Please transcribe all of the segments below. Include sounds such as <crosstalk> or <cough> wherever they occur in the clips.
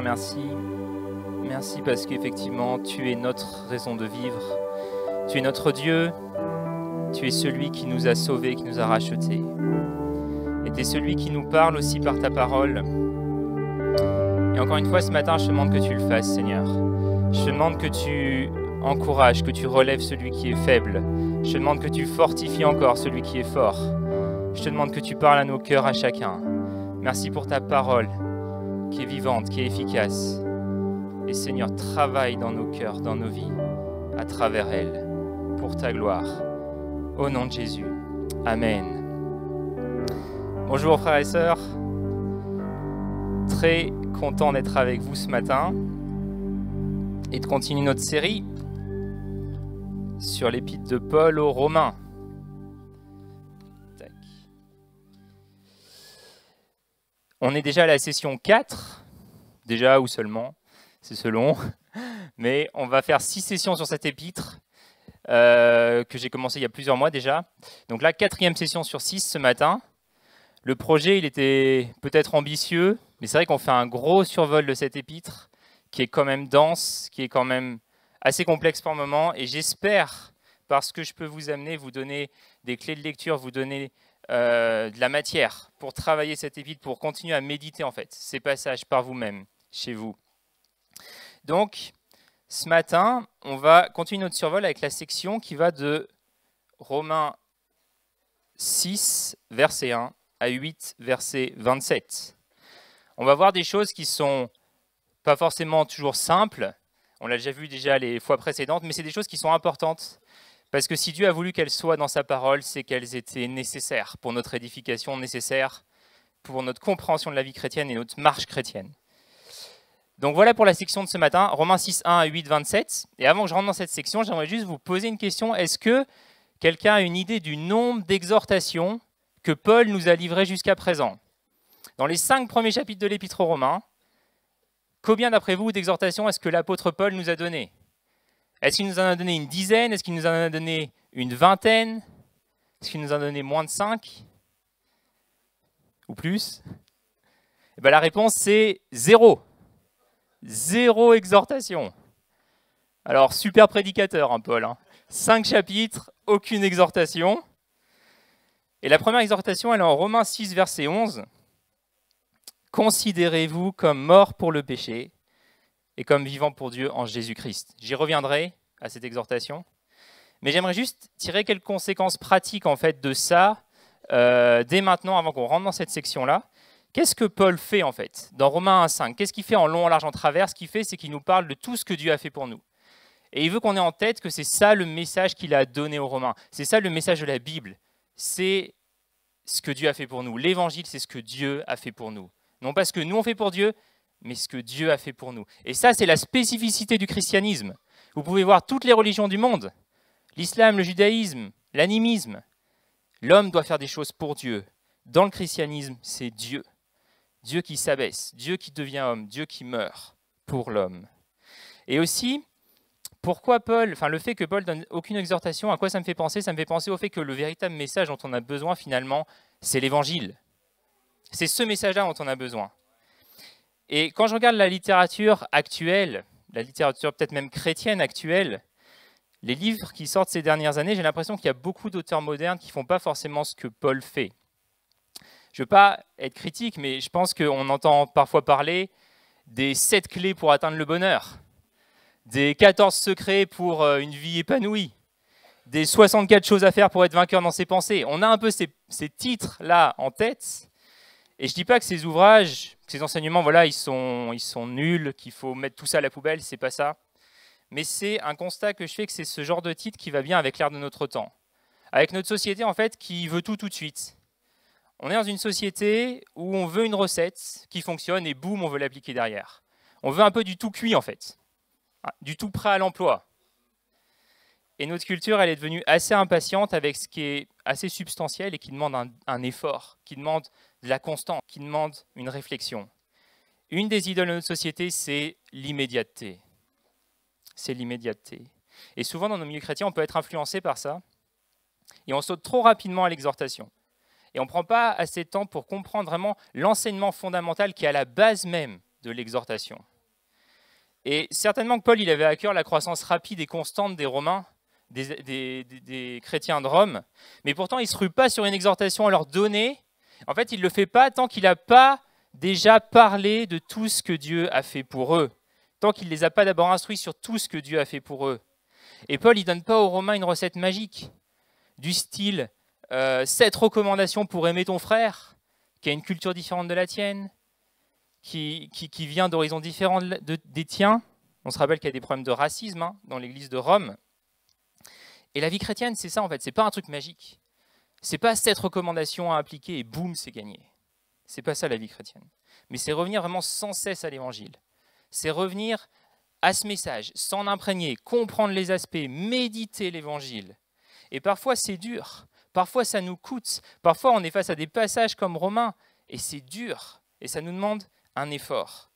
merci. Merci parce qu'effectivement, tu es notre raison de vivre. Tu es notre Dieu. Tu es celui qui nous a sauvés, qui nous a rachetés. Et tu es celui qui nous parle aussi par ta parole. Et encore une fois, ce matin, je te demande que tu le fasses, Seigneur. Je te demande que tu encourages, que tu relèves celui qui est faible. Je te demande que tu fortifies encore celui qui est fort. Je te demande que tu parles à nos cœurs, à chacun. Merci pour ta parole qui est vivante, qui est efficace. Et Seigneur, travaille dans nos cœurs, dans nos vies, à travers elle, pour ta gloire. Au nom de Jésus. Amen. Bonjour frères et sœurs. Très content d'être avec vous ce matin et de continuer notre série sur l'épître de Paul aux Romains. On est déjà à la session 4, déjà ou seulement, c'est selon. <laughs> Mais on va faire 6 sessions sur cette épître euh, que j'ai commencé il y a plusieurs mois déjà. Donc la quatrième session sur 6 ce matin. Le projet, il était peut-être ambitieux, mais c'est vrai qu'on fait un gros survol de cette épître qui est quand même dense, qui est quand même assez complexe pour par moment. Et j'espère, parce que je peux vous amener, vous donner des clés de lecture, vous donner euh, de la matière pour travailler cette épître, pour continuer à méditer en fait ces passages par vous-même, chez vous. Donc, ce matin, on va continuer notre survol avec la section qui va de Romains 6, verset 1 à 8, verset 27. On va voir des choses qui sont pas forcément toujours simples, on l'a déjà vu déjà les fois précédentes, mais c'est des choses qui sont importantes parce que si Dieu a voulu qu'elles soient dans sa parole, c'est qu'elles étaient nécessaires pour notre édification, nécessaires pour notre compréhension de la vie chrétienne et notre marche chrétienne. Donc voilà pour la section de ce matin, Romains 6, 1 à 8, 27. Et avant que je rentre dans cette section, j'aimerais juste vous poser une question. Est-ce que quelqu'un a une idée du nombre d'exhortations que Paul nous a livrées jusqu'à présent Dans les cinq premiers chapitres de l'Épître aux Romains, combien d'après vous d'exhortations est-ce que l'apôtre Paul nous a donné est-ce qu'il nous en a donné une dizaine Est-ce qu'il nous en a donné une vingtaine Est-ce qu'il nous en a donné moins de cinq Ou plus eh ben, La réponse, c'est zéro. Zéro exhortation. Alors, super prédicateur, hein, Paul. Hein. Cinq chapitres, aucune exhortation. Et la première exhortation, elle est en Romains 6, verset 11. Considérez-vous comme mort pour le péché et comme vivant pour Dieu en Jésus-Christ. J'y reviendrai à cette exhortation, mais j'aimerais juste tirer quelques conséquences pratiques en fait de ça euh, dès maintenant, avant qu'on rentre dans cette section-là. Qu'est-ce que Paul fait en fait dans Romains 1-5 Qu'est-ce qu'il fait en long, en large, en travers Ce qu'il fait, c'est qu'il nous parle de tout ce que Dieu a fait pour nous. Et il veut qu'on ait en tête que c'est ça le message qu'il a donné aux Romains. C'est ça le message de la Bible. C'est ce que Dieu a fait pour nous. L'évangile, c'est ce que Dieu a fait pour nous. Non pas ce que nous on fait pour Dieu, mais ce que Dieu a fait pour nous. Et ça, c'est la spécificité du christianisme. Vous pouvez voir toutes les religions du monde, l'islam, le judaïsme, l'animisme. L'homme doit faire des choses pour Dieu. Dans le christianisme, c'est Dieu. Dieu qui s'abaisse, Dieu qui devient homme, Dieu qui meurt pour l'homme. Et aussi, pourquoi Paul, enfin le fait que Paul donne aucune exhortation, à quoi ça me fait penser Ça me fait penser au fait que le véritable message dont on a besoin finalement, c'est l'évangile. C'est ce message-là dont on a besoin. Et quand je regarde la littérature actuelle, la littérature peut-être même chrétienne actuelle, les livres qui sortent ces dernières années, j'ai l'impression qu'il y a beaucoup d'auteurs modernes qui ne font pas forcément ce que Paul fait. Je ne veux pas être critique, mais je pense qu'on entend parfois parler des sept clés pour atteindre le bonheur, des 14 secrets pour euh, une vie épanouie, des 64 choses à faire pour être vainqueur dans ses pensées. On a un peu ces, ces titres-là en tête, et je ne dis pas que ces ouvrages, ces enseignements, voilà, ils sont, ils sont nuls, qu'il faut mettre tout ça à la poubelle, c'est pas ça. Mais c'est un constat que je fais que c'est ce genre de titre qui va bien avec l'ère de notre temps. Avec notre société, en fait, qui veut tout tout de suite. On est dans une société où on veut une recette qui fonctionne et boum, on veut l'appliquer derrière. On veut un peu du tout cuit, en fait. Ah, du tout prêt à l'emploi. Et notre culture, elle est devenue assez impatiente avec ce qui est assez substantielle et qui demande un, effort, qui demande de la constance, qui demande une réflexion. Une des idoles de notre société, c'est l'immédiateté. C'est l'immédiateté. Et souvent, dans nos milieux chrétiens, on peut être influencé par ça. Et on saute trop rapidement à l'exhortation. Et on ne prend pas assez de temps pour comprendre vraiment l'enseignement fondamental qui est à la base même de l'exhortation. Et certainement que Paul, il avait à cœur la croissance rapide et constante des Romains, des, chrétiens de Rome. Mais pourtant, il ne se rue pas sur une exhortation à leur donner. En fait, il ne le fait pas tant qu'il n'a pas déjà parlé de tout ce que Dieu a fait pour eux, tant qu'il ne les a pas d'abord instruits sur tout ce que Dieu a fait pour eux. Et Paul, il donne pas aux Romains une recette magique, du style cette euh, recommandation pour aimer ton frère, qui a une culture différente de la tienne, qui, qui, vient d'horizons différents des tiens. On se rappelle qu'il y a des problèmes de racisme hein, dans l'Église de Rome. Et la vie chrétienne, c'est ça en fait, c'est pas un truc magique. C'est pas cette recommandation à appliquer et boum, c'est gagné. C'est pas ça la vie chrétienne. Mais c'est revenir vraiment sans cesse à l'évangile. C'est revenir à ce message, s'en imprégner, comprendre les aspects, méditer l'évangile. Et parfois c'est dur, parfois ça nous coûte, parfois on est face à des passages comme Romains et c'est dur et ça nous demande un effort,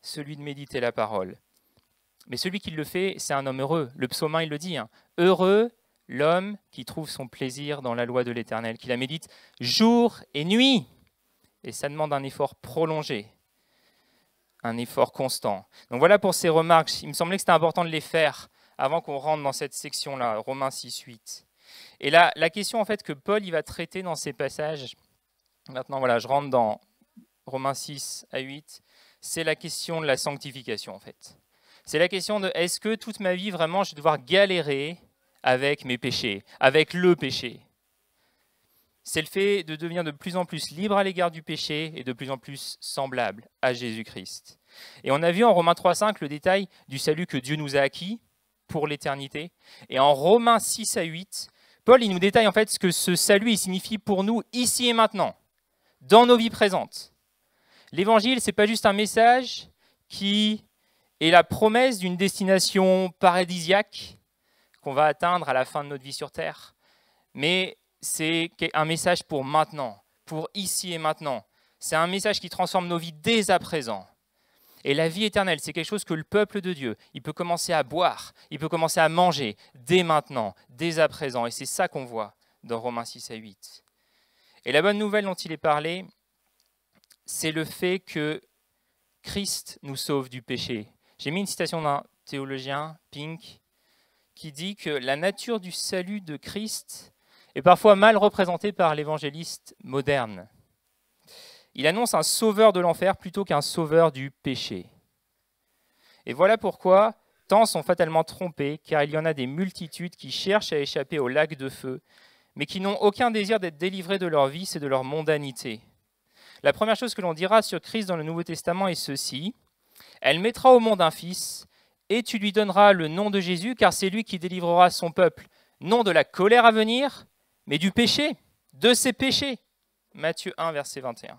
celui de méditer la parole mais celui qui le fait, c'est un homme heureux. Le 1, il le dit. Hein. Heureux l'homme qui trouve son plaisir dans la loi de l'Éternel, qui la médite jour et nuit. Et ça demande un effort prolongé, un effort constant. Donc voilà pour ces remarques. Il me semblait que c'était important de les faire avant qu'on rentre dans cette section-là, Romains 6, 8. Et là, la question en fait que Paul il va traiter dans ces passages, maintenant voilà, je rentre dans Romains 6 à 8, c'est la question de la sanctification en fait. C'est la question de est-ce que toute ma vie, vraiment, je vais devoir galérer avec mes péchés, avec le péché C'est le fait de devenir de plus en plus libre à l'égard du péché et de plus en plus semblable à Jésus-Christ. Et on a vu en Romains 3.5 le détail du salut que Dieu nous a acquis pour l'éternité. Et en Romains 6 à 8, Paul il nous détaille en fait ce que ce salut signifie pour nous ici et maintenant, dans nos vies présentes. L'évangile, c'est pas juste un message qui et la promesse d'une destination paradisiaque qu'on va atteindre à la fin de notre vie sur Terre. Mais c'est un message pour maintenant, pour ici et maintenant. C'est un message qui transforme nos vies dès à présent. Et la vie éternelle, c'est quelque chose que le peuple de Dieu, il peut commencer à boire, il peut commencer à manger dès maintenant, dès à présent. Et c'est ça qu'on voit dans Romains 6 à 8. Et la bonne nouvelle dont il est parlé, c'est le fait que Christ nous sauve du péché. J'ai mis une citation d'un théologien, Pink, qui dit que la nature du salut de Christ est parfois mal représentée par l'évangéliste moderne. Il annonce un sauveur de l'enfer plutôt qu'un sauveur du péché. Et voilà pourquoi tant sont fatalement trompés, car il y en a des multitudes qui cherchent à échapper au lac de feu, mais qui n'ont aucun désir d'être délivrés de leur vice et de leur mondanité. La première chose que l'on dira sur Christ dans le Nouveau Testament est ceci. Elle mettra au monde un fils, et tu lui donneras le nom de Jésus, car c'est lui qui délivrera son peuple, non de la colère à venir, mais du péché, de ses péchés. Matthieu 1, verset 21.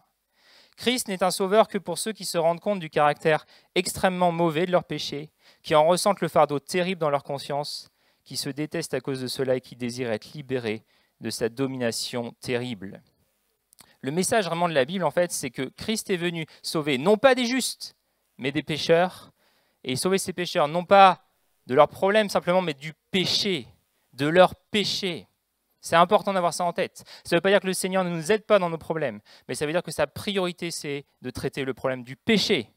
Christ n'est un sauveur que pour ceux qui se rendent compte du caractère extrêmement mauvais de leurs péchés, qui en ressentent le fardeau terrible dans leur conscience, qui se détestent à cause de cela et qui désirent être libérés de sa domination terrible. Le message vraiment de la Bible, en fait, c'est que Christ est venu sauver non pas des justes, mais des pécheurs, et sauver ces pécheurs, non pas de leurs problèmes simplement, mais du péché, de leur péché. C'est important d'avoir ça en tête. Ça ne veut pas dire que le Seigneur ne nous aide pas dans nos problèmes, mais ça veut dire que sa priorité, c'est de traiter le problème du péché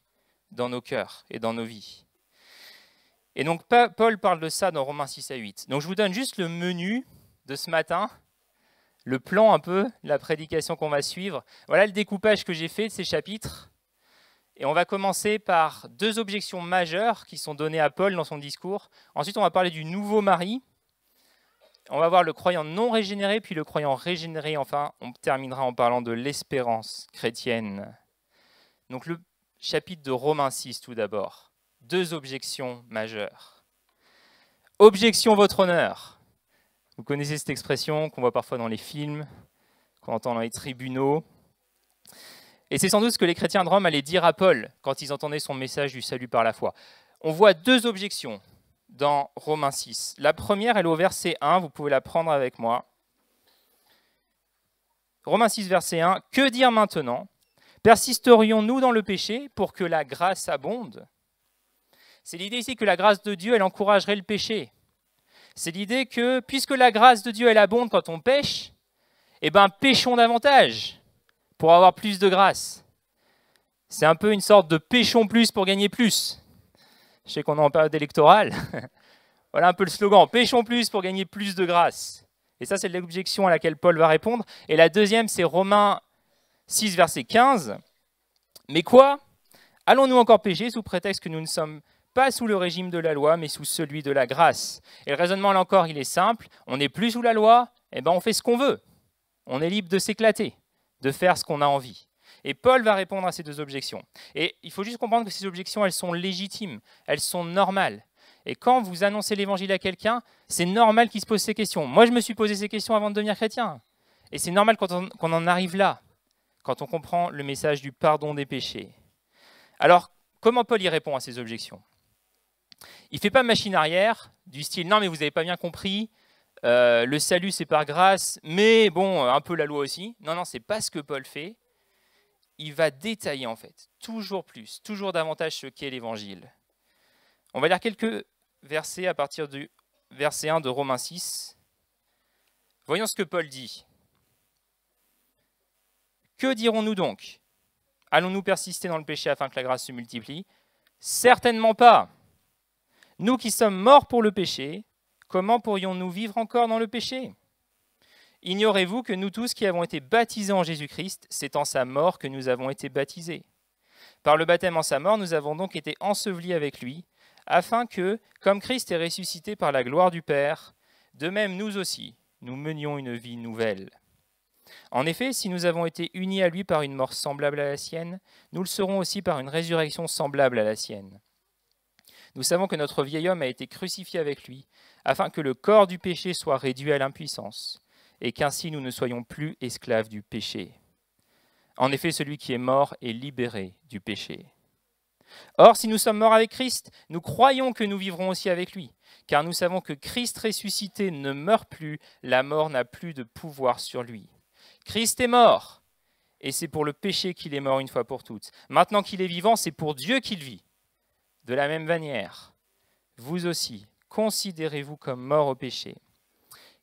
dans nos cœurs et dans nos vies. Et donc Paul parle de ça dans Romains 6 à 8. Donc je vous donne juste le menu de ce matin, le plan un peu, la prédication qu'on va suivre. Voilà le découpage que j'ai fait de ces chapitres. Et on va commencer par deux objections majeures qui sont données à Paul dans son discours. Ensuite, on va parler du nouveau mari. On va voir le croyant non régénéré, puis le croyant régénéré. Enfin, on terminera en parlant de l'espérance chrétienne. Donc le chapitre de Romains 6 tout d'abord. Deux objections majeures. Objection, votre honneur. Vous connaissez cette expression qu'on voit parfois dans les films, qu'on entend dans les tribunaux. Et c'est sans doute ce que les chrétiens de Rome allaient dire à Paul quand ils entendaient son message du salut par la foi. On voit deux objections dans Romains 6. La première, elle est au verset 1, vous pouvez la prendre avec moi. Romains 6, verset 1, Que dire maintenant Persisterions-nous dans le péché pour que la grâce abonde C'est l'idée ici que la grâce de Dieu, elle encouragerait le péché. C'est l'idée que puisque la grâce de Dieu, elle abonde quand on pêche, eh ben péchons davantage pour avoir plus de grâce. C'est un peu une sorte de péchons plus pour gagner plus. Je sais qu'on est en période électorale. <laughs> voilà un peu le slogan, pêchons plus pour gagner plus de grâce. Et ça, c'est l'objection à laquelle Paul va répondre. Et la deuxième, c'est Romains 6, verset 15. Mais quoi Allons-nous encore pécher sous prétexte que nous ne sommes pas sous le régime de la loi, mais sous celui de la grâce Et le raisonnement, là encore, il est simple. On n'est plus sous la loi, et eh ben on fait ce qu'on veut. On est libre de s'éclater de faire ce qu'on a envie. Et Paul va répondre à ces deux objections. Et il faut juste comprendre que ces objections, elles sont légitimes, elles sont normales. Et quand vous annoncez l'évangile à quelqu'un, c'est normal qu'il se pose ces questions. Moi, je me suis posé ces questions avant de devenir chrétien. Et c'est normal qu'on en arrive là, quand on comprend le message du pardon des péchés. Alors, comment Paul y répond à ces objections Il ne fait pas machine arrière, du style Non, mais vous n'avez pas bien compris, euh, le salut c'est par grâce, mais bon, euh, un peu la loi aussi. Non, non, c'est pas ce que Paul fait. Il va détailler en fait toujours plus, toujours davantage ce qu'est l'évangile. On va lire quelques versets à partir du verset 1 de Romains 6. Voyons ce que Paul dit. Que dirons-nous donc Allons-nous persister dans le péché afin que la grâce se multiplie Certainement pas. Nous qui sommes morts pour le péché, Comment pourrions-nous vivre encore dans le péché Ignorez-vous que nous tous qui avons été baptisés en Jésus-Christ, c'est en sa mort que nous avons été baptisés. Par le baptême en sa mort, nous avons donc été ensevelis avec lui, afin que, comme Christ est ressuscité par la gloire du Père, de même nous aussi, nous menions une vie nouvelle. En effet, si nous avons été unis à lui par une mort semblable à la sienne, nous le serons aussi par une résurrection semblable à la sienne. Nous savons que notre vieil homme a été crucifié avec lui, afin que le corps du péché soit réduit à l'impuissance, et qu'ainsi nous ne soyons plus esclaves du péché. En effet, celui qui est mort est libéré du péché. Or, si nous sommes morts avec Christ, nous croyons que nous vivrons aussi avec lui, car nous savons que Christ ressuscité ne meurt plus, la mort n'a plus de pouvoir sur lui. Christ est mort, et c'est pour le péché qu'il est mort une fois pour toutes. Maintenant qu'il est vivant, c'est pour Dieu qu'il vit. De la même manière, vous aussi, considérez-vous comme mort au péché,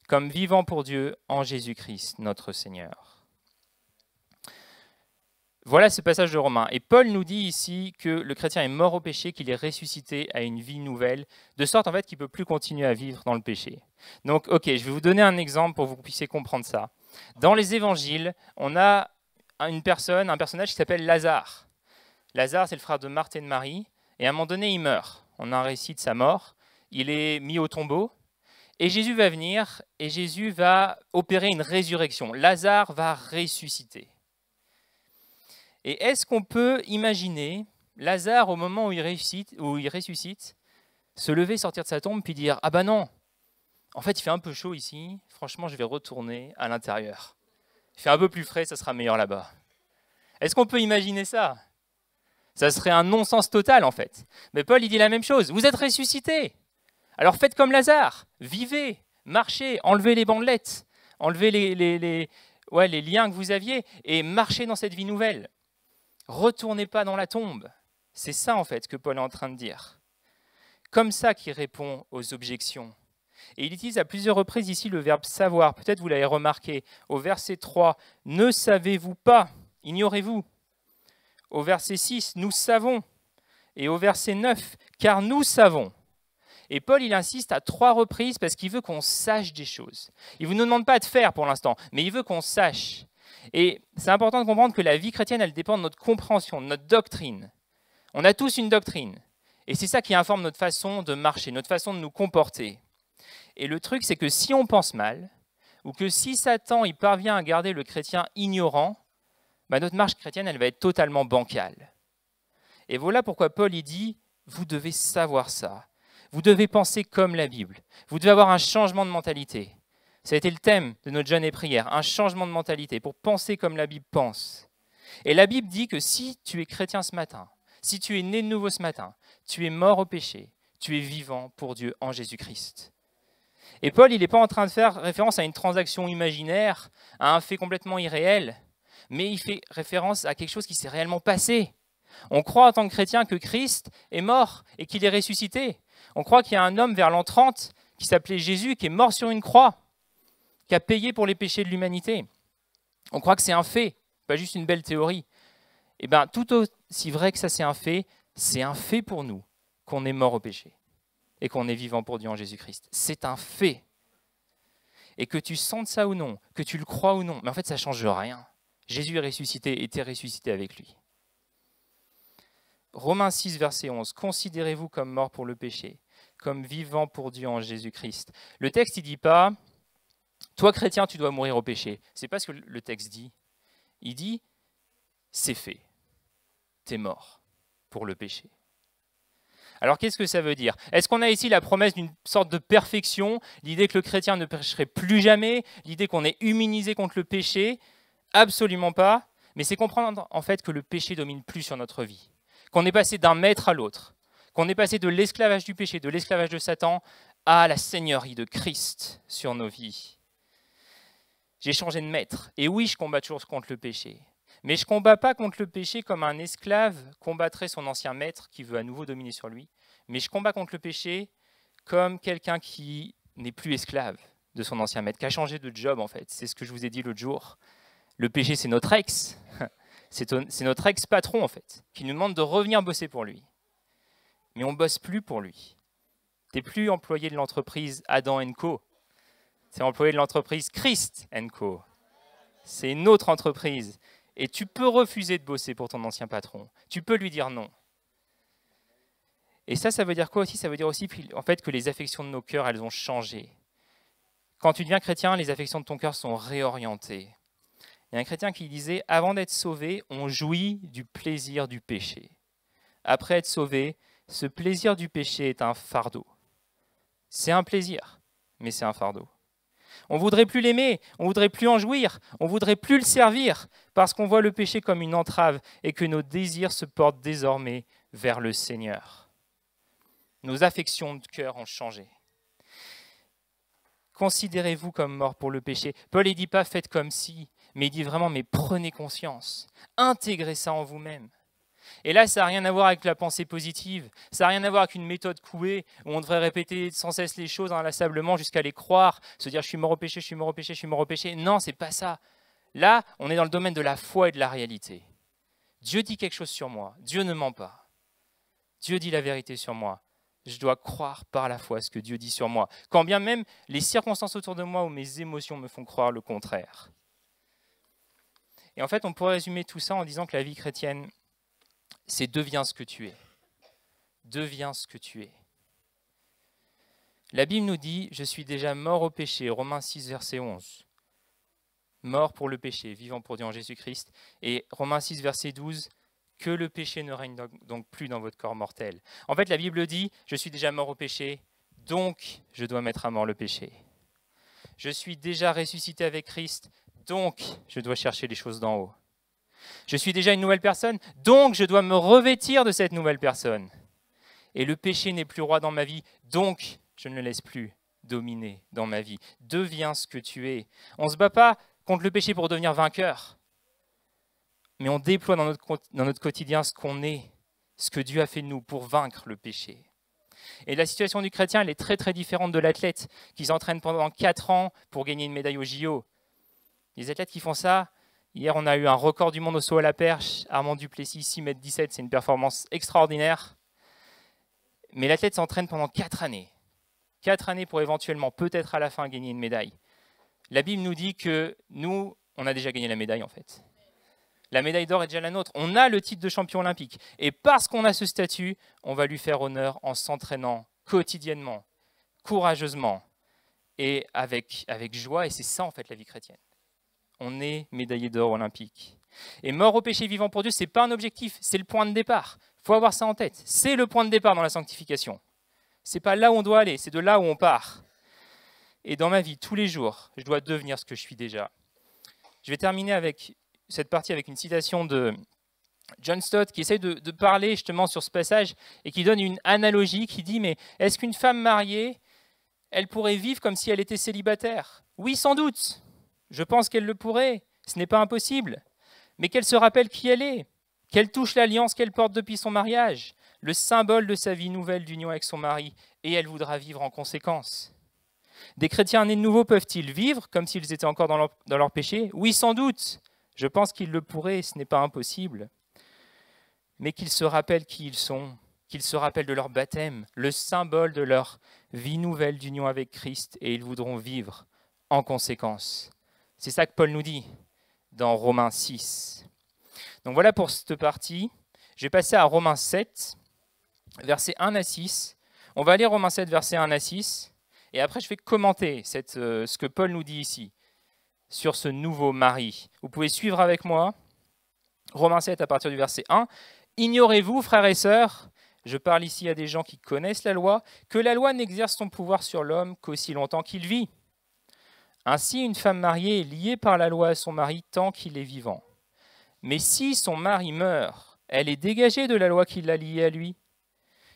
comme vivant pour Dieu en Jésus-Christ notre Seigneur. Voilà ce passage de Romains. Et Paul nous dit ici que le chrétien est mort au péché, qu'il est ressuscité à une vie nouvelle, de sorte en fait qu'il ne peut plus continuer à vivre dans le péché. Donc, ok, je vais vous donner un exemple pour que vous puissiez comprendre ça. Dans les évangiles, on a une personne, un personnage qui s'appelle Lazare. Lazare, c'est le frère de Marthe et de Marie. Et à un moment donné, il meurt. On a un récit de sa mort. Il est mis au tombeau. Et Jésus va venir et Jésus va opérer une résurrection. Lazare va ressusciter. Et est-ce qu'on peut imaginer Lazare, au moment où il, ressuscite, il ressuscite, se lever, sortir de sa tombe, puis dire Ah bah non, en fait, il fait un peu chaud ici, franchement, je vais retourner à l'intérieur. Il fait un peu plus frais, ça sera meilleur là-bas. Est-ce qu'on peut imaginer ça ça serait un non-sens total en fait. Mais Paul, il dit la même chose. Vous êtes ressuscité. Alors faites comme Lazare. Vivez, marchez, enlevez les bandelettes, enlevez les, liens que vous aviez et marchez dans cette vie nouvelle. Retournez pas dans la tombe. C'est ça en fait que Paul est en train de dire. Comme ça qu'il répond aux objections. Et il utilise à plusieurs reprises ici le verbe savoir. Peut-être vous l'avez remarqué au verset 3. Ne savez-vous pas Ignorez-vous au verset 6, nous savons. Et au verset 9, car nous savons. Et Paul, il insiste à trois reprises parce qu'il veut qu'on sache des choses. Il ne nous demande pas de faire pour l'instant, mais il veut qu'on sache. Et c'est important de comprendre que la vie chrétienne, elle dépend de notre compréhension, de notre doctrine. On a tous une doctrine. Et c'est ça qui informe notre façon de marcher, notre façon de nous comporter. Et le truc, c'est que si on pense mal, ou que si Satan il parvient à garder le chrétien ignorant, bah, notre marche chrétienne, elle va être totalement bancale. Et voilà pourquoi Paul y dit, vous devez savoir ça. Vous devez penser comme la Bible. Vous devez avoir un changement de mentalité. Ça a été le thème de notre jeûne et prière, un changement de mentalité pour penser comme la Bible pense. Et la Bible dit que si tu es chrétien ce matin, si tu es né de nouveau ce matin, tu es mort au péché, tu es vivant pour Dieu en Jésus-Christ. Et Paul, il n'est pas en train de faire référence à une transaction imaginaire, à un fait complètement irréel mais il fait référence à quelque chose qui s'est réellement passé. On croit en tant que chrétien que Christ est mort et qu'il est ressuscité. On croit qu'il y a un homme vers l'an 30 qui s'appelait Jésus, qui est mort sur une croix, qui a payé pour les péchés de l'humanité. On croit que c'est un fait, pas juste une belle théorie. Eh bien, tout aussi vrai que ça c'est un fait, c'est un fait pour nous qu'on est mort au péché et qu'on est vivant pour Dieu en Jésus-Christ. C'est un fait. Et que tu sentes ça ou non, que tu le crois ou non, mais en fait ça ne change rien. Jésus est ressuscité et t'es ressuscité avec lui. Romains 6, verset 11. Considérez-vous comme mort pour le péché, comme vivant pour Dieu en Jésus-Christ. Le texte, il dit pas, toi chrétien, tu dois mourir au péché. Ce n'est pas ce que le texte dit. Il dit, c'est fait. tu es mort pour le péché. Alors qu'est-ce que ça veut dire Est-ce qu'on a ici la promesse d'une sorte de perfection, l'idée que le chrétien ne pécherait plus jamais, l'idée qu'on est humanisé contre le péché Absolument pas. Mais c'est comprendre en fait que le péché domine plus sur notre vie, qu'on est passé d'un maître à l'autre, qu'on est passé de l'esclavage du péché, de l'esclavage de Satan, à la seigneurie de Christ sur nos vies. J'ai changé de maître. Et oui, je combats toujours contre le péché. Mais je ne combats pas contre le péché comme un esclave combattrait son ancien maître qui veut à nouveau dominer sur lui. Mais je combats contre le péché comme quelqu'un qui n'est plus esclave de son ancien maître, qui a changé de job en fait. C'est ce que je vous ai dit l'autre jour. Le péché, c'est notre ex. <laughs> C'est notre ex-patron, en fait, qui nous demande de revenir bosser pour lui. Mais on bosse plus pour lui. Tu n'es plus employé de l'entreprise Adam Co. Tu es employé de l'entreprise Christ Co. C'est notre entreprise. Et tu peux refuser de bosser pour ton ancien patron. Tu peux lui dire non. Et ça, ça veut dire quoi aussi Ça veut dire aussi en fait, que les affections de nos cœurs, elles ont changé. Quand tu deviens chrétien, les affections de ton cœur sont réorientées. Il y a un chrétien qui disait, avant d'être sauvé, on jouit du plaisir du péché. Après être sauvé, ce plaisir du péché est un fardeau. C'est un plaisir, mais c'est un fardeau. On voudrait plus l'aimer, on voudrait plus en jouir, on voudrait plus le servir, parce qu'on voit le péché comme une entrave et que nos désirs se portent désormais vers le Seigneur. Nos affections de cœur ont changé. Considérez-vous comme mort pour le péché. Paul ne dit pas faites comme si, mais il dit vraiment, mais prenez conscience, intégrez ça en vous-même. Et là, ça n'a rien à voir avec la pensée positive, ça n'a rien à voir avec une méthode couée où on devrait répéter sans cesse les choses inlassablement jusqu'à les croire, se dire je suis mort au péché, je suis mort au péché, je suis mort au péché. Non, c'est pas ça. Là, on est dans le domaine de la foi et de la réalité. Dieu dit quelque chose sur moi, Dieu ne ment pas. Dieu dit la vérité sur moi. Je dois croire par la foi ce que Dieu dit sur moi, quand bien même les circonstances autour de moi ou mes émotions me font croire le contraire. Et en fait, on pourrait résumer tout ça en disant que la vie chrétienne, c'est deviens ce que tu es. Deviens ce que tu es. La Bible nous dit, je suis déjà mort au péché, Romains 6, verset 11. Mort pour le péché, vivant pour Dieu en Jésus-Christ. Et Romains 6, verset 12, que le péché ne règne donc plus dans votre corps mortel. En fait, la Bible dit, je suis déjà mort au péché, donc je dois mettre à mort le péché. Je suis déjà ressuscité avec Christ, donc je dois chercher les choses d'en haut. Je suis déjà une nouvelle personne, donc je dois me revêtir de cette nouvelle personne. Et le péché n'est plus roi dans ma vie, donc je ne le laisse plus dominer dans ma vie. Deviens ce que tu es. On ne se bat pas contre le péché pour devenir vainqueur, mais on déploie dans notre, quotidien ce qu'on est, ce que Dieu a fait de nous pour vaincre le péché. Et la situation du chrétien, elle est très très différente de l'athlète qui s'entraîne pendant 4 ans pour gagner une médaille au JO. Les athlètes qui font ça, hier on a eu un record du monde au saut à la perche, Armand Duplessis 6 m 17, c'est une performance extraordinaire. Mais l'athlète s'entraîne pendant 4 années. 4 années pour éventuellement peut-être à la fin gagner une médaille. La Bible nous dit que nous, on a déjà gagné la médaille en fait. La médaille d'or est déjà la nôtre. On a le titre de champion olympique. Et parce qu'on a ce statut, on va lui faire honneur en s'entraînant quotidiennement, courageusement et avec, avec joie. Et c'est ça en fait la vie chrétienne on est médaillé d'or olympique. Et mort au péché vivant pour Dieu, c'est pas un objectif, c'est le point de départ. Il faut avoir ça en tête. C'est le point de départ dans la sanctification. C'est pas là où on doit aller, c'est de là où on part. Et dans ma vie, tous les jours, je dois devenir ce que je suis déjà. Je vais terminer avec cette partie avec une citation de John Stott qui essaie de parler justement sur ce passage et qui donne une analogie qui dit mais est-ce qu'une femme mariée, elle pourrait vivre comme si elle était célibataire Oui, sans doute. Je pense qu'elle le pourrait, ce n'est pas impossible. Mais qu'elle se rappelle qui elle est, qu'elle touche l'alliance qu'elle porte depuis son mariage, le symbole de sa vie nouvelle d'union avec son mari, et elle voudra vivre en conséquence. Des chrétiens nés de nouveau peuvent-ils vivre comme s'ils étaient encore dans leur, dans péché Oui, sans doute. Je pense qu'ils le pourraient, ce n'est pas impossible. Mais qu'ils se rappellent qui ils sont, qu'ils se rappellent de leur baptême, le symbole de leur vie nouvelle d'union avec Christ, et ils voudront vivre en conséquence. C'est ça que Paul nous dit dans Romains 6. Donc voilà pour cette partie. Je vais passer à Romains 7, versets 1 à 6. On va lire Romains 7, versets 1 à 6. Et après, je vais commenter euh, ce que Paul nous dit ici sur ce nouveau mari. Vous pouvez suivre avec moi. Romains 7 à partir du verset 1. Ignorez-vous, frères et sœurs, je parle ici à des gens qui connaissent la loi, que la loi n'exerce son pouvoir sur l'homme qu'aussi longtemps qu'il vit. Ainsi, une femme mariée est liée par la loi à son mari tant qu'il est vivant. Mais si son mari meurt, elle est dégagée de la loi qui l'a liée à lui.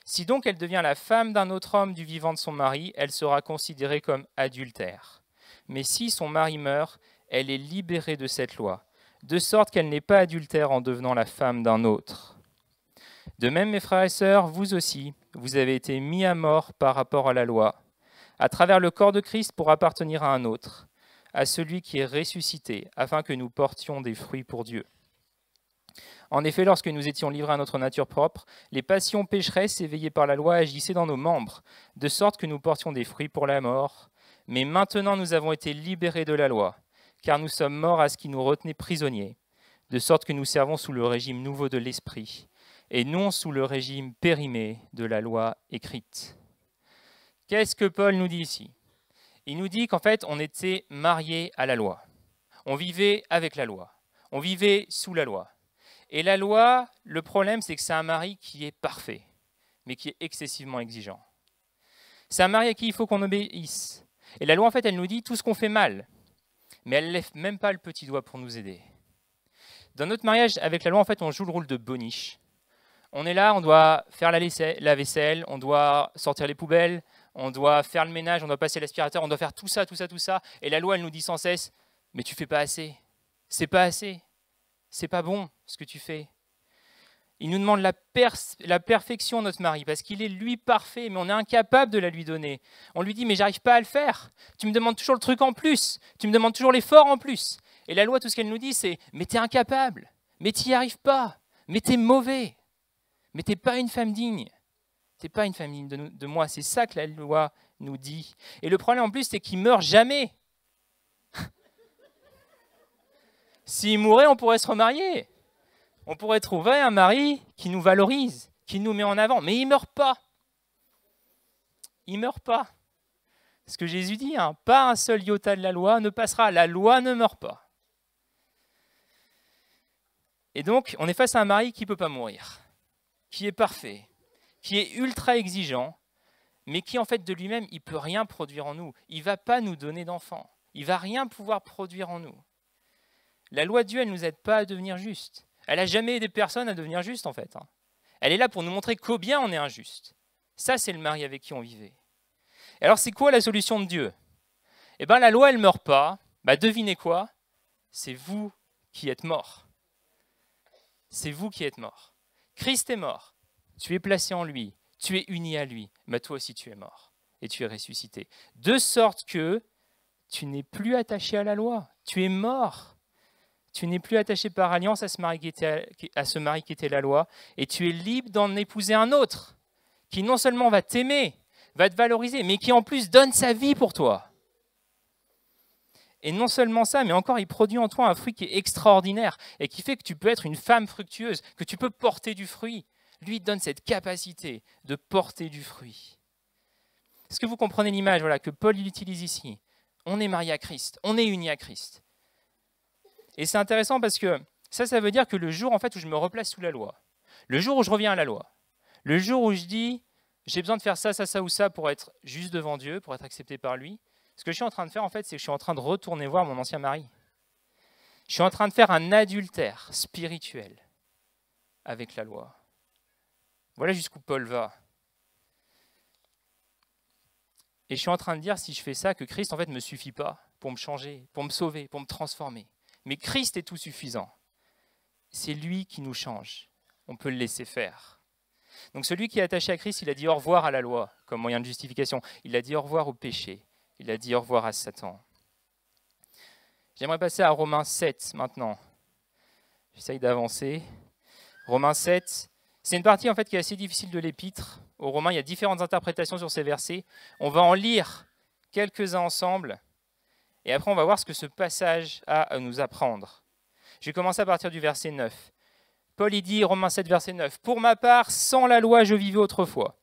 Si donc elle devient la femme d'un autre homme du vivant de son mari, elle sera considérée comme adultère. Mais si son mari meurt, elle est libérée de cette loi, de sorte qu'elle n'est pas adultère en devenant la femme d'un autre. De même, mes frères et sœurs, vous aussi, vous avez été mis à mort par rapport à la loi à travers le corps de Christ pour appartenir à un autre, à celui qui est ressuscité, afin que nous portions des fruits pour Dieu. En effet, lorsque nous étions livrés à notre nature propre, les passions pécheresses éveillées par la loi agissaient dans nos membres, de sorte que nous portions des fruits pour la mort. Mais maintenant nous avons été libérés de la loi, car nous sommes morts à ce qui nous retenait prisonniers, de sorte que nous servons sous le régime nouveau de l'esprit, et non sous le régime périmé de la loi écrite. Qu'est-ce que Paul nous dit ici Il nous dit qu'en fait, on était marié à la loi. On vivait avec la loi. On vivait sous la loi. Et la loi, le problème, c'est que c'est un mari qui est parfait, mais qui est excessivement exigeant. C'est un mari à qui il faut qu'on obéisse. Et la loi, en fait, elle nous dit tout ce qu'on fait mal, mais elle ne lève même pas le petit doigt pour nous aider. Dans notre mariage avec la loi, en fait, on joue le rôle de boniche. On est là, on doit faire la vaisselle, on doit sortir les poubelles, on doit faire le ménage, on doit passer l'aspirateur, on doit faire tout ça, tout ça, tout ça. Et la loi, elle nous dit sans cesse, mais tu fais pas assez. C'est pas assez. C'est pas bon ce que tu fais. Il nous demande la, la perfection, notre mari, parce qu'il est lui parfait, mais on est incapable de la lui donner. On lui dit, mais j'arrive pas à le faire. Tu me demandes toujours le truc en plus. Tu me demandes toujours l'effort en plus. Et la loi, tout ce qu'elle nous dit, c'est, mais es incapable. Mais t'y arrives pas. Mais es mauvais. Mais t'es pas une femme digne. Tu n'est pas une famille de, moi. C'est ça que la loi nous dit. Et le problème en plus, c'est qu'il meurt jamais. <laughs> S'il mourait, on pourrait se remarier. On pourrait trouver un mari qui nous valorise, qui nous met en avant. Mais il ne meurt pas. Il ne meurt pas. Ce que Jésus dit, hein. pas un seul iota de la loi ne passera. La loi ne meurt pas. Et donc, on est face à un mari qui ne peut pas mourir, qui est parfait, qui est ultra exigeant, mais qui en fait de lui-même, il peut rien produire en nous. Il va pas nous donner d'enfants. Il va rien pouvoir produire en nous. La loi de Dieu, elle nous aide pas à devenir juste. Elle a jamais aidé personne à devenir juste en fait. Hein. Elle est là pour nous montrer combien on est injuste. Ça, c'est le mari avec qui on vivait. Alors, c'est quoi la solution de Dieu Eh bien, la loi, elle ne meurt pas. Bah, devinez quoi C'est vous qui êtes mort. C'est vous qui êtes mort. Christ est mort tu es placé en lui, tu es uni à lui, mais toi aussi tu es mort et tu es ressuscité. De sorte que tu n'es plus attaché à la loi, tu es mort. Tu n'es plus attaché par alliance à ce, mari qui était, à ce mari qui était la loi, et tu es libre d'en épouser un autre, qui non seulement va t'aimer, va te valoriser, mais qui en plus donne sa vie pour toi. Et non seulement ça, mais encore, il produit en toi un fruit qui est extraordinaire et qui fait que tu peux être une femme fructueuse, que tu peux porter du fruit, lui donne cette capacité de porter du fruit. Est-ce que vous comprenez l'image voilà, que Paul utilise ici On est marié à Christ, on est uni à Christ. Et c'est intéressant parce que ça, ça veut dire que le jour en fait où je me replace sous la loi, le jour où je reviens à la loi, le jour où je dis j'ai besoin de faire ça, ça, ça ou ça pour être juste devant Dieu, pour être accepté par lui, ce que je suis en train de faire en fait, c'est que je suis en train de retourner voir mon ancien mari. Je suis en train de faire un adultère spirituel avec la loi. Voilà jusqu'où Paul va. Et je suis en train de dire, si je fais ça, que Christ, en fait, ne me suffit pas pour me changer, pour me sauver, pour me transformer. Mais Christ est tout suffisant. C'est lui qui nous change. On peut le laisser faire. Donc celui qui est attaché à Christ, il a dit au revoir à la loi comme moyen de justification. Il a dit au revoir au péché. Il a dit au revoir à Satan. J'aimerais passer à Romains 7 maintenant. J'essaye d'avancer. Romains 7, c'est une partie en fait qui est assez difficile de l'épître aux Romains. Il y a différentes interprétations sur ces versets. On va en lire quelques-uns ensemble. Et après, on va voir ce que ce passage a à nous apprendre. Je vais commencer à partir du verset 9. Paul dit, Romains 7, verset 9, Pour ma part, sans la loi, je vivais autrefois.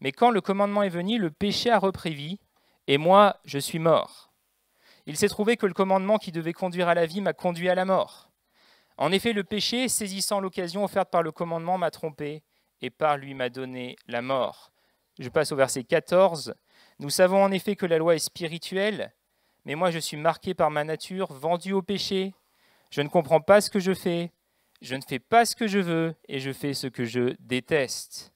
Mais quand le commandement est venu, le péché a repris vie, et moi, je suis mort. Il s'est trouvé que le commandement qui devait conduire à la vie m'a conduit à la mort. En effet, le péché, saisissant l'occasion offerte par le commandement, m'a trompé et par lui m'a donné la mort. Je passe au verset 14. Nous savons en effet que la loi est spirituelle, mais moi je suis marqué par ma nature, vendu au péché. Je ne comprends pas ce que je fais, je ne fais pas ce que je veux et je fais ce que je déteste.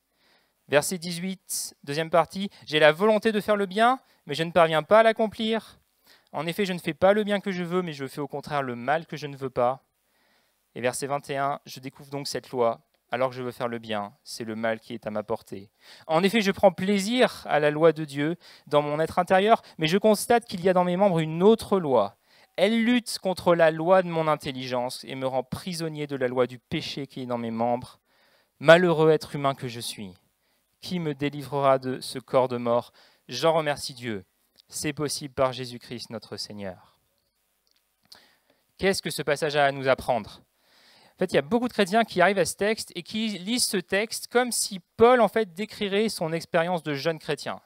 Verset 18, deuxième partie, j'ai la volonté de faire le bien, mais je ne parviens pas à l'accomplir. En effet, je ne fais pas le bien que je veux, mais je fais au contraire le mal que je ne veux pas. Et verset 21, je découvre donc cette loi, alors que je veux faire le bien, c'est le mal qui est à ma portée. En effet, je prends plaisir à la loi de Dieu dans mon être intérieur, mais je constate qu'il y a dans mes membres une autre loi. Elle lutte contre la loi de mon intelligence et me rend prisonnier de la loi du péché qui est dans mes membres. Malheureux être humain que je suis, qui me délivrera de ce corps de mort J'en remercie Dieu. C'est possible par Jésus-Christ notre Seigneur. Qu'est-ce que ce passage a à nous apprendre en fait, il y a beaucoup de chrétiens qui arrivent à ce texte et qui lisent ce texte comme si Paul, en fait, décrirait son expérience de jeune chrétien.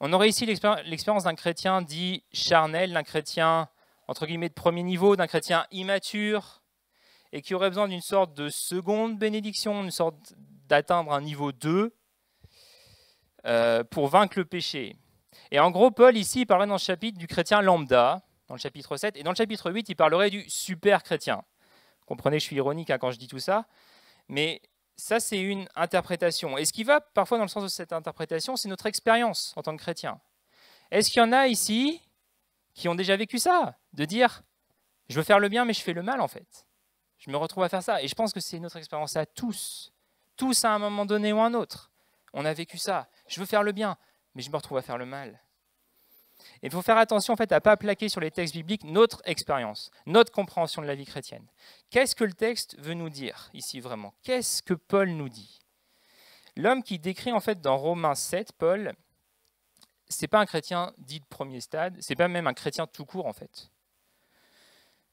On aurait ici l'expérience d'un chrétien dit charnel, d'un chrétien, entre guillemets, de premier niveau, d'un chrétien immature, et qui aurait besoin d'une sorte de seconde bénédiction, une sorte d'atteindre un niveau 2 euh, pour vaincre le péché. Et en gros, Paul, ici, il parlerait dans le chapitre du chrétien lambda, dans le chapitre 7, et dans le chapitre 8, il parlerait du super chrétien. Comprenez, je suis ironique hein, quand je dis tout ça. Mais ça, c'est une interprétation. Et ce qui va parfois dans le sens de cette interprétation, c'est notre expérience en tant que chrétien. Est-ce qu'il y en a ici qui ont déjà vécu ça De dire, je veux faire le bien, mais je fais le mal en fait. Je me retrouve à faire ça. Et je pense que c'est notre expérience à tous. Tous à un moment donné ou à un autre. On a vécu ça. Je veux faire le bien, mais je me retrouve à faire le mal il faut faire attention en fait à pas plaquer sur les textes bibliques notre expérience, notre compréhension de la vie chrétienne. Qu'est-ce que le texte veut nous dire ici vraiment Qu'est-ce que Paul nous dit L'homme qui décrit en fait dans Romains 7 Paul, c'est pas un chrétien dit de premier stade, c'est pas même un chrétien tout court en fait.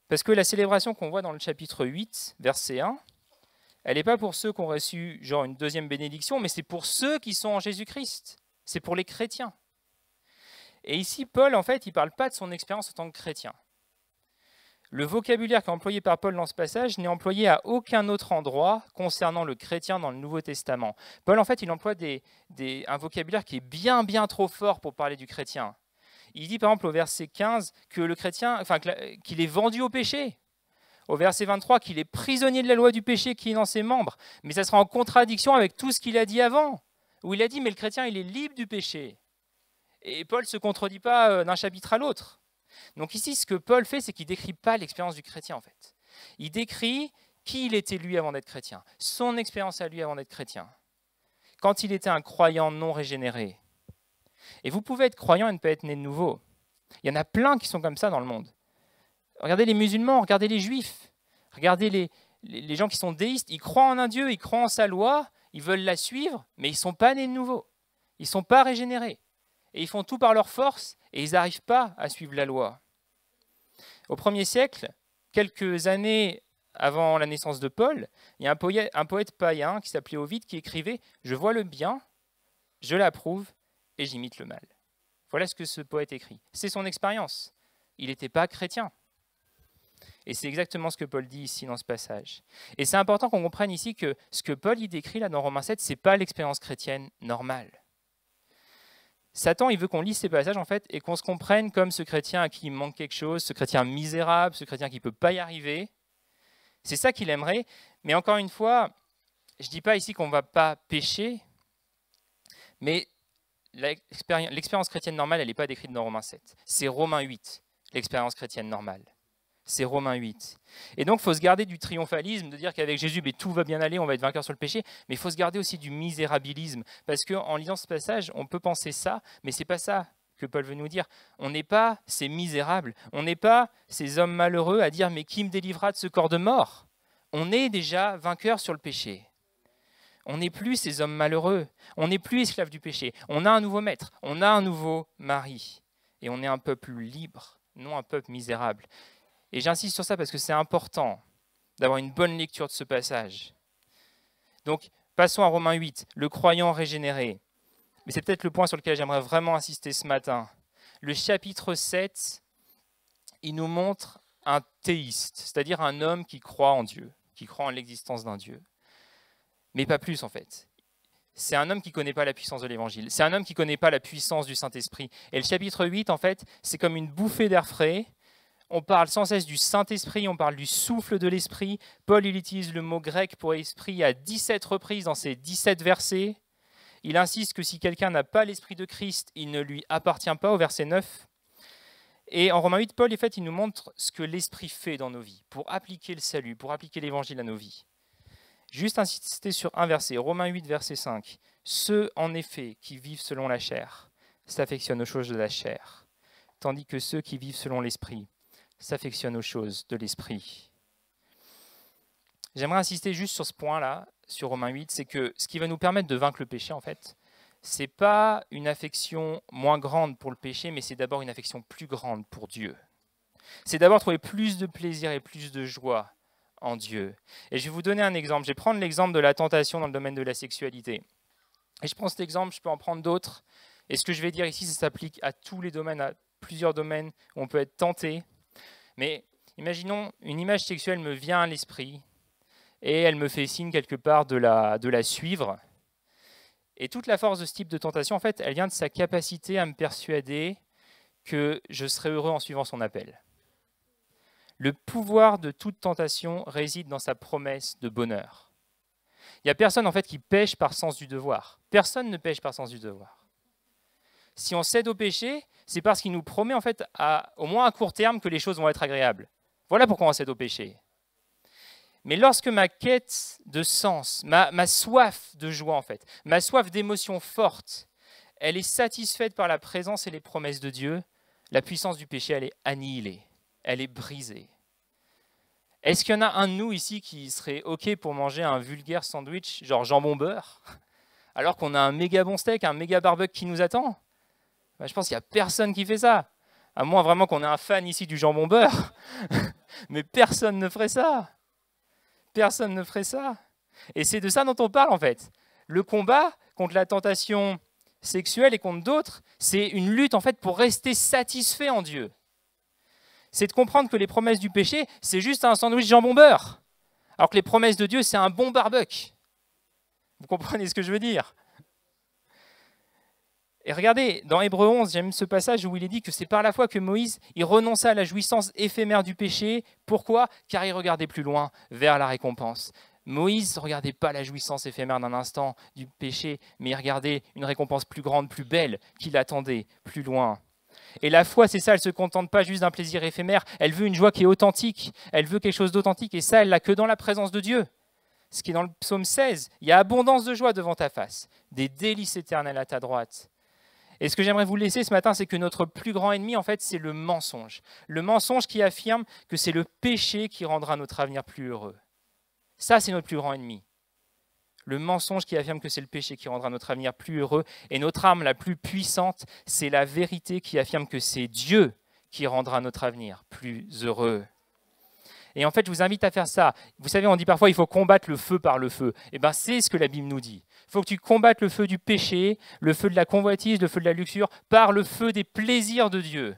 Parce que la célébration qu'on voit dans le chapitre 8, verset 1, elle n'est pas pour ceux qui ont reçu genre une deuxième bénédiction, mais c'est pour ceux qui sont en Jésus-Christ. C'est pour les chrétiens. Et ici, Paul, en fait, il ne parle pas de son expérience en tant que chrétien. Le vocabulaire est employé par Paul dans ce passage n'est employé à aucun autre endroit concernant le chrétien dans le Nouveau Testament. Paul, en fait, il emploie un vocabulaire qui est bien, bien trop fort pour parler du chrétien. Il dit, par exemple, au verset 15, que le chrétien, enfin, qu'il est vendu au péché. Au verset 23, qu'il est prisonnier de la loi du péché qui est dans ses membres. Mais ça sera en contradiction avec tout ce qu'il a dit avant, où il a dit, mais le chrétien, il est libre du péché. Et Paul ne se contredit pas euh, d'un chapitre à l'autre. Donc ici, ce que Paul fait, c'est qu'il ne décrit pas l'expérience du chrétien, en fait. Il décrit qui il était lui avant d'être chrétien, son expérience à lui avant d'être chrétien, quand il était un croyant non régénéré. Et vous pouvez être croyant et ne pas être né de nouveau. Il y en a plein qui sont comme ça dans le monde. Regardez les musulmans, regardez les juifs, regardez les, les gens qui sont déistes, ils croient en un Dieu, ils croient en sa loi, ils veulent la suivre, mais ils ne sont pas nés de nouveau. Ils ne sont pas régénérés et ils font tout par leur force, et ils n'arrivent pas à suivre la loi. Au premier siècle, quelques années avant la naissance de Paul, il y a un poète, païen qui s'appelait Ovide qui écrivait ⁇ Je vois le bien, je l'approuve et j'imite le mal ⁇ Voilà ce que ce poète écrit. C'est son expérience. Il n'était pas chrétien. Et c'est exactement ce que Paul dit ici dans ce passage. Et c'est important qu'on comprenne ici que ce que Paul y décrit dans Romains 7, ce n'est pas l'expérience chrétienne normale. Satan, il veut qu'on lise ces passages en fait et qu'on se comprenne comme ce chrétien à qui il manque quelque chose, ce chrétien misérable, ce chrétien qui ne peut pas y arriver. C'est ça qu'il aimerait. Mais encore une fois, je ne dis pas ici qu'on ne va pas pécher, mais l'expérience chrétienne normale, elle n'est pas décrite dans Romains 7. C'est Romains 8, l'expérience chrétienne normale c'est Romains 8. Et donc, il faut se garder du triomphalisme, de dire qu'avec Jésus, mais ben, tout va bien aller, on va être vainqueur sur le péché, mais il faut se garder aussi du misérabilisme, parce qu'en lisant ce passage, on peut penser ça, mais c'est pas ça que Paul veut nous dire. On n'est pas ces misérables, on n'est pas ces hommes malheureux à dire, mais qui me délivra de ce corps de mort On est déjà vainqueur sur le péché. On n'est plus ces hommes malheureux, on n'est plus esclaves du péché, on a un nouveau maître, on a un nouveau mari, et on est un peuple libre, non un peuple misérable. Et j'insiste sur ça parce que c'est important d'avoir une bonne lecture de ce passage. Donc, passons à Romains 8, le croyant régénéré. Mais c'est peut-être le point sur lequel j'aimerais vraiment insister ce matin. Le chapitre 7, il nous montre un théiste, c'est-à-dire un homme qui croit en Dieu, qui croit en l'existence d'un Dieu. Mais pas plus en fait. C'est un homme qui ne connaît pas la puissance de l'Évangile. C'est un homme qui ne connaît pas la puissance du Saint-Esprit. Et le chapitre 8, en fait, c'est comme une bouffée d'air frais on parle sans cesse du Saint-Esprit, on parle du souffle de l'Esprit. Paul, utilise le mot grec pour esprit à 17 reprises dans ses 17 versets. Il insiste que si quelqu'un n'a pas l'Esprit de Christ, il ne lui appartient pas, au verset 9. Et en Romains 8, Paul, en fait, il nous montre ce que l'Esprit fait dans nos vies, pour appliquer le salut, pour appliquer l'Évangile à nos vies. Juste insister sur un verset, Romains 8, verset 5. Ceux, en effet, qui vivent selon la chair s'affectionnent aux choses de la chair, tandis que ceux qui vivent selon l'Esprit s'affectionne aux choses de l'esprit. J'aimerais insister juste sur ce point-là, sur Romains 8, c'est que ce qui va nous permettre de vaincre le péché, en fait, c'est pas une affection moins grande pour le péché, mais c'est d'abord une affection plus grande pour Dieu. C'est d'abord trouver plus de plaisir et plus de joie en Dieu. Et je vais vous donner un exemple. Je vais prendre l'exemple de la tentation dans le domaine de la sexualité. Et je prends cet exemple, je peux en prendre d'autres. Et ce que je vais dire ici, ça s'applique à tous les domaines, à plusieurs domaines où on peut être tenté. Mais imaginons, une image sexuelle me vient à l'esprit et elle me fait signe quelque part de la, suivre. Et toute la force de ce type de tentation, en fait, elle vient de sa capacité à me persuader que je serai heureux en suivant son appel. Le pouvoir de toute tentation réside dans sa promesse de bonheur. Il n'y a personne en fait qui pêche par sens du devoir. Personne ne pêche par sens du devoir. Si on cède au péché, c'est parce qu'il nous promet en fait, au moins à court terme, que les choses vont être agréables. Voilà pourquoi on s'est au péché. Mais lorsque ma quête de sens, ma, soif de joie en fait, ma soif d'émotion forte, elle est satisfaite par la présence et les promesses de Dieu, la puissance du péché, elle est annihilée, elle est brisée. Est-ce qu'il y en a un de nous ici qui serait OK pour manger un vulgaire sandwich, genre jambon beurre, <laughs> alors qu'on a un méga bon steak, un méga barbecue qui nous attend bah, je pense qu'il n'y a personne qui fait ça. À moins vraiment qu'on ait un fan ici du jambon beurre. <laughs> Mais personne ne ferait ça. Personne ne ferait ça. Et c'est de ça dont on parle en fait. Le combat contre la tentation sexuelle et contre d'autres, c'est une lutte en fait pour rester satisfait en Dieu. C'est de comprendre que les promesses du péché, c'est juste un sandwich jambon beurre. Alors que les promesses de Dieu, c'est un bon barbecue. Vous comprenez ce que je veux dire et regardez, dans Hébreu 11, j'aime ce passage où il est dit que c'est par la foi que Moïse il renonça à la jouissance éphémère du péché. Pourquoi Car il regardait plus loin, vers la récompense. Moïse ne regardait pas la jouissance éphémère d'un instant du péché, mais il regardait une récompense plus grande, plus belle, qu'il attendait plus loin. Et la foi, c'est ça, elle ne se contente pas juste d'un plaisir éphémère, elle veut une joie qui est authentique, elle veut quelque chose d'authentique, et ça, elle l'a que dans la présence de Dieu. Ce qui est dans le psaume 16, il y a abondance de joie devant ta face, des délices éternelles à ta droite. Et ce que j'aimerais vous laisser ce matin, c'est que notre plus grand ennemi, en fait, c'est le mensonge. Le mensonge qui affirme que c'est le péché qui rendra notre avenir plus heureux. Ça, c'est notre plus grand ennemi. Le mensonge qui affirme que c'est le péché qui rendra notre avenir plus heureux. Et notre âme la plus puissante, c'est la vérité qui affirme que c'est Dieu qui rendra notre avenir plus heureux. Et en fait, je vous invite à faire ça. Vous savez, on dit parfois il faut combattre le feu par le feu. Eh bien, c'est ce que la Bible nous dit. Il faut que tu combattes le feu du péché, le feu de la convoitise, le feu de la luxure, par le feu des plaisirs de Dieu.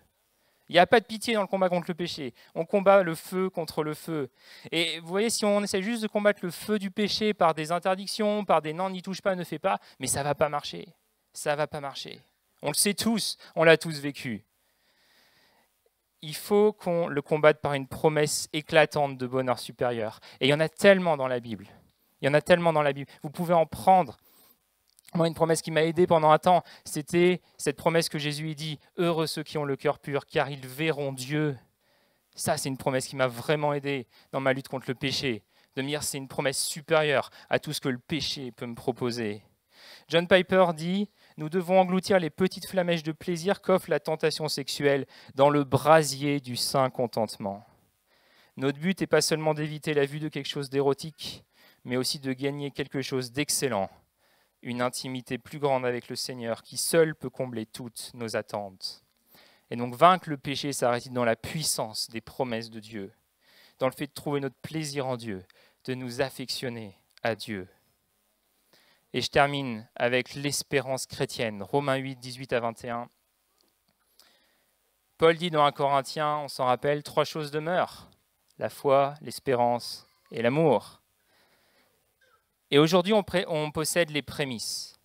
Il n'y a pas de pitié dans le combat contre le péché. On combat le feu contre le feu. Et vous voyez, si on essaie juste de combattre le feu du péché par des interdictions, par des non, n'y touche pas, ne fais pas, mais ça va pas marcher. Ça va pas marcher. On le sait tous, on l'a tous vécu. Il faut qu'on le combatte par une promesse éclatante de bonheur supérieur. Et il y en a tellement dans la Bible. Il y en a tellement dans la Bible. Vous pouvez en prendre. Moi, une promesse qui m'a aidé pendant un temps, c'était cette promesse que Jésus dit Heureux ceux qui ont le cœur pur, car ils verront Dieu. Ça, c'est une promesse qui m'a vraiment aidé dans ma lutte contre le péché. De me c'est une promesse supérieure à tout ce que le péché peut me proposer. John Piper dit Nous devons engloutir les petites flamèches de plaisir qu'offre la tentation sexuelle dans le brasier du saint contentement. Notre but n'est pas seulement d'éviter la vue de quelque chose d'érotique, mais aussi de gagner quelque chose d'excellent, une intimité plus grande avec le Seigneur qui seul peut combler toutes nos attentes. Et donc vaincre le péché, ça réside dans la puissance des promesses de Dieu, dans le fait de trouver notre plaisir en Dieu, de nous affectionner à Dieu. Et je termine avec l'espérance chrétienne, Romains 8, 18 à 21. Paul dit dans 1 Corinthiens, on s'en rappelle, trois choses demeurent, la foi, l'espérance et l'amour. Et aujourd'hui, on, possède les prémices.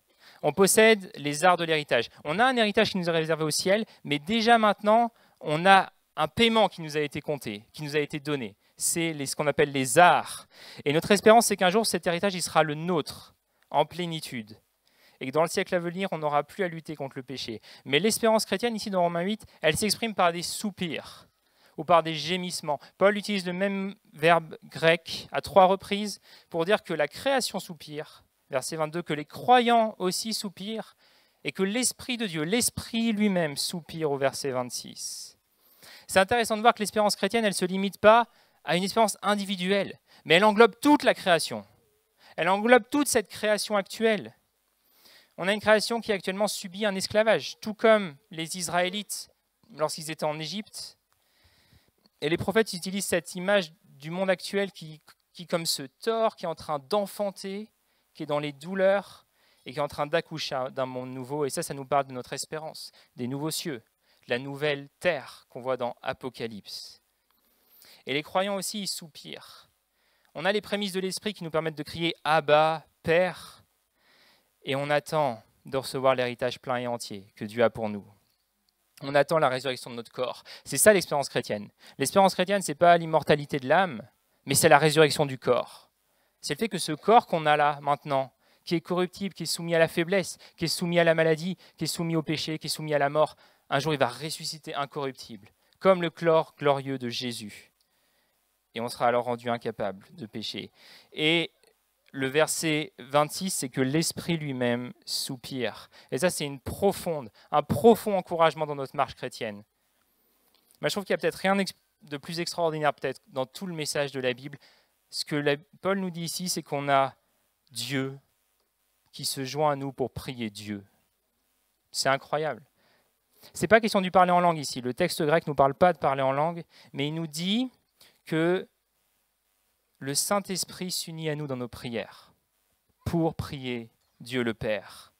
On possède les arts de l'héritage. On a un héritage qui nous est réservé au ciel, mais déjà maintenant, on a un paiement qui nous a été compté, qui nous a été donné. C'est ce qu'on appelle les arts. Et notre espérance, c'est qu'un jour, cet héritage, il sera le nôtre, en plénitude. Et que dans le siècle à venir, on n'aura plus à lutter contre le péché. Mais l'espérance chrétienne, ici dans Romains 8, elle s'exprime par des soupirs ou par des gémissements. Paul utilise le même verbe grec à trois reprises pour dire que la création soupire, verset 22, que les croyants aussi soupirent, et que l'Esprit de Dieu, l'Esprit lui-même soupire au verset 26. C'est intéressant de voir que l'espérance chrétienne, elle ne se limite pas à une espérance individuelle, mais elle englobe toute la création. Elle englobe toute cette création actuelle. On a une création qui actuellement subit un esclavage, tout comme les Israélites lorsqu'ils étaient en Égypte, et les prophètes utilisent cette image du monde actuel qui, comme ce tort, qui est en train d'enfanter, qui est dans les douleurs et qui est en train d'accoucher d'un monde nouveau. Et ça, ça nous parle de notre espérance, des nouveaux cieux, de la nouvelle terre qu'on voit dans Apocalypse. Et les croyants aussi, ils soupirent. On a les prémices de l'esprit qui nous permettent de crier Abba, Père, et on attend de recevoir l'héritage plein et entier que Dieu a pour nous on attend la résurrection de notre corps. C'est ça l'expérience chrétienne. L'expérience chrétienne, n'est pas l'immortalité de l'âme, mais c'est la résurrection du corps. C'est le fait que ce corps qu'on a là maintenant, qui est corruptible, qui est soumis à la faiblesse, qui est soumis à la maladie, qui est soumis au péché, qui est soumis à la mort, un jour il va ressusciter incorruptible, comme le chlore glorieux de Jésus. Et on sera alors rendu incapable de pécher. Et le verset 26, c'est que l'Esprit lui-même soupire. Et ça, c'est une profonde, un profond encouragement dans notre marche chrétienne. Mais je trouve qu'il n'y a peut-être rien de plus extraordinaire, peut-être, dans tout le message de la Bible. Ce que Paul nous dit ici, c'est qu'on a Dieu qui se joint à nous pour prier Dieu. C'est incroyable. Ce n'est pas question du parler en langue ici. Le texte grec ne nous parle pas de parler en langue, mais il nous dit que le Saint-Esprit s'unit à nous dans nos prières pour prier Dieu le Père.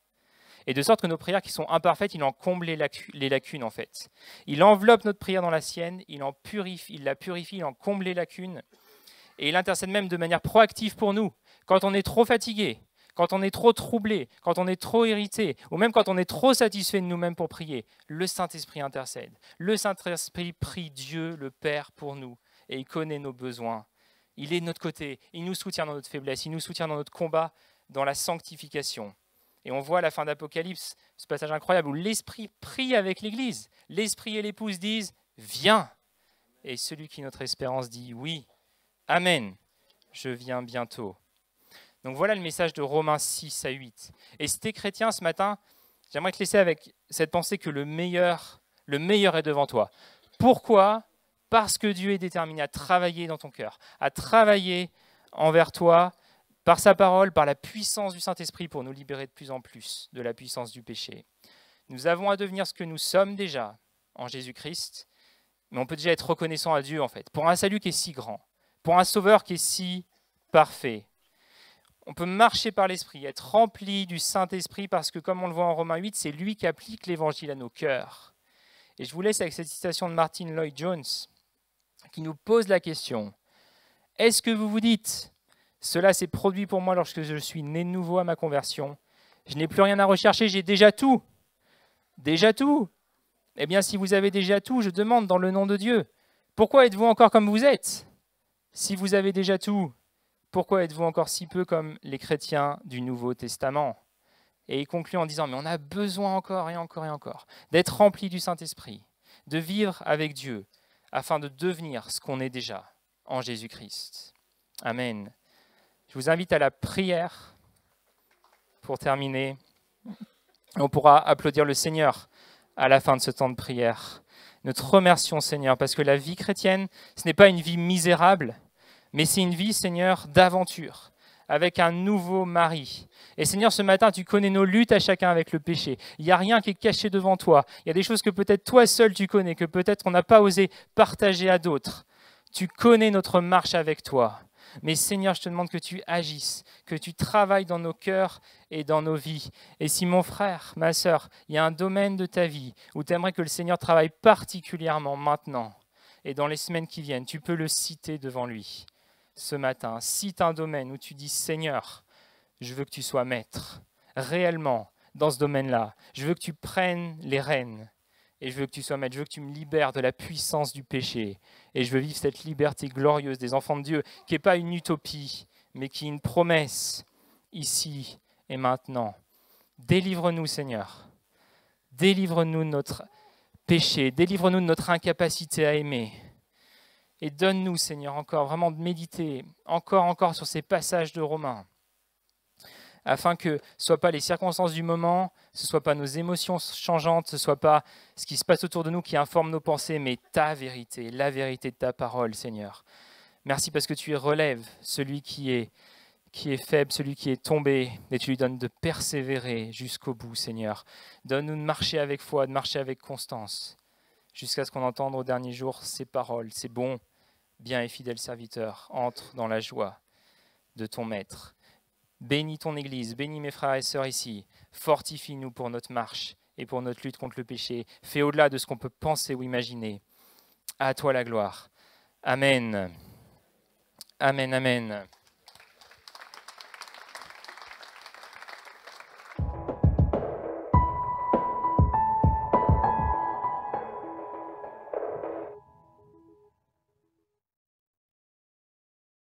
Et de sorte que nos prières qui sont imparfaites, il en comble les, lacunes en fait. Il enveloppe notre prière dans la sienne, il, en purifie, il la purifie, il en comble les lacunes. Et il intercède même de manière proactive pour nous. Quand on est trop fatigué, quand on est trop troublé, quand on est trop irrité, ou même quand on est trop satisfait de nous-mêmes pour prier, le Saint-Esprit intercède. Le Saint-Esprit prie Dieu, le Père, pour nous, et il connaît nos besoins il est de notre côté. Il nous soutient dans notre faiblesse. Il nous soutient dans notre combat, dans la sanctification. Et on voit à la fin d'Apocalypse ce passage incroyable où l'Esprit prie avec l'Église. L'Esprit et l'Épouse disent Viens Et celui qui notre espérance dit Oui, Amen, je viens bientôt. Donc voilà le message de Romains 6 à 8. Et si tu chrétien ce matin, j'aimerais te laisser avec cette pensée que le meilleur, le meilleur est devant toi. Pourquoi parce que Dieu est déterminé à travailler dans ton cœur, à travailler envers toi par sa parole, par la puissance du Saint-Esprit pour nous libérer de plus en plus de la puissance du péché. Nous avons à devenir ce que nous sommes déjà en Jésus-Christ, mais on peut déjà être reconnaissant à Dieu en fait, pour un salut qui est si grand, pour un sauveur qui est si parfait. On peut marcher par l'Esprit, être rempli du Saint-Esprit, parce que comme on le voit en Romains 8, c'est lui qui applique l'Évangile à nos cœurs. Et je vous laisse avec cette citation de Martin Lloyd Jones, qui nous pose la question, est-ce que vous vous dites, cela s'est produit pour moi lorsque je suis né nouveau à ma conversion, je n'ai plus rien à rechercher, j'ai déjà tout, déjà tout Eh bien, si vous avez déjà tout, je demande dans le nom de Dieu, pourquoi êtes-vous encore comme vous êtes Si vous avez déjà tout, pourquoi êtes-vous encore si peu comme les chrétiens du Nouveau Testament et il conclut en disant, mais on a besoin encore et encore et encore d'être rempli du Saint-Esprit, de vivre avec Dieu, afin de devenir ce qu'on est déjà en Jésus-Christ. Amen. Je vous invite à la prière pour terminer. On pourra applaudir le Seigneur à la fin de ce temps de prière. Notre te remercions, Seigneur, parce que la vie chrétienne, ce n'est pas une vie misérable, mais c'est une vie, Seigneur, d'aventure avec un nouveau mari. Et Seigneur, ce matin, tu connais nos luttes à chacun avec le péché. Il n'y a rien qui est caché devant toi. Il y a des choses que peut-être toi seul tu connais, que peut-être on n'a pas osé partager à d'autres. Tu connais notre marche avec toi. Mais Seigneur, je te demande que tu agisses, que tu travailles dans nos cœurs et dans nos vies. Et si mon frère, ma sœur, il y a un domaine de ta vie où tu aimerais que le Seigneur travaille particulièrement maintenant et dans les semaines qui viennent, tu peux le citer devant lui ce matin, cite un domaine où tu dis Seigneur, je veux que tu sois maître, réellement, dans ce domaine-là, je veux que tu prennes les rênes et je veux que tu sois maître, je veux que tu me libères de la puissance du péché et je veux vivre cette liberté glorieuse des enfants de Dieu qui n'est pas une utopie, mais qui est une promesse ici et maintenant. Délivre-nous, Seigneur. Délivre-nous de notre péché. Délivre-nous de notre incapacité à aimer. Et donne-nous, Seigneur, encore vraiment de méditer encore, encore sur ces passages de Romains, afin que ce ne soient pas les circonstances du moment, ce ne soient pas nos émotions changeantes, ce ne soit pas ce qui se passe autour de nous qui informe nos pensées, mais ta vérité, la vérité de ta parole, Seigneur. Merci parce que tu relèves celui qui est, qui est faible, celui qui est tombé, et tu lui donnes de persévérer jusqu'au bout, Seigneur. Donne-nous de marcher avec foi, de marcher avec constance, jusqu'à ce qu'on entende au dernier jour ces paroles. C'est bon, Bien et fidèle serviteur, entre dans la joie de ton Maître. Bénis ton Église, bénis mes frères et sœurs ici. Fortifie-nous pour notre marche et pour notre lutte contre le péché. Fais au-delà de ce qu'on peut penser ou imaginer. À toi la gloire. Amen. Amen, amen.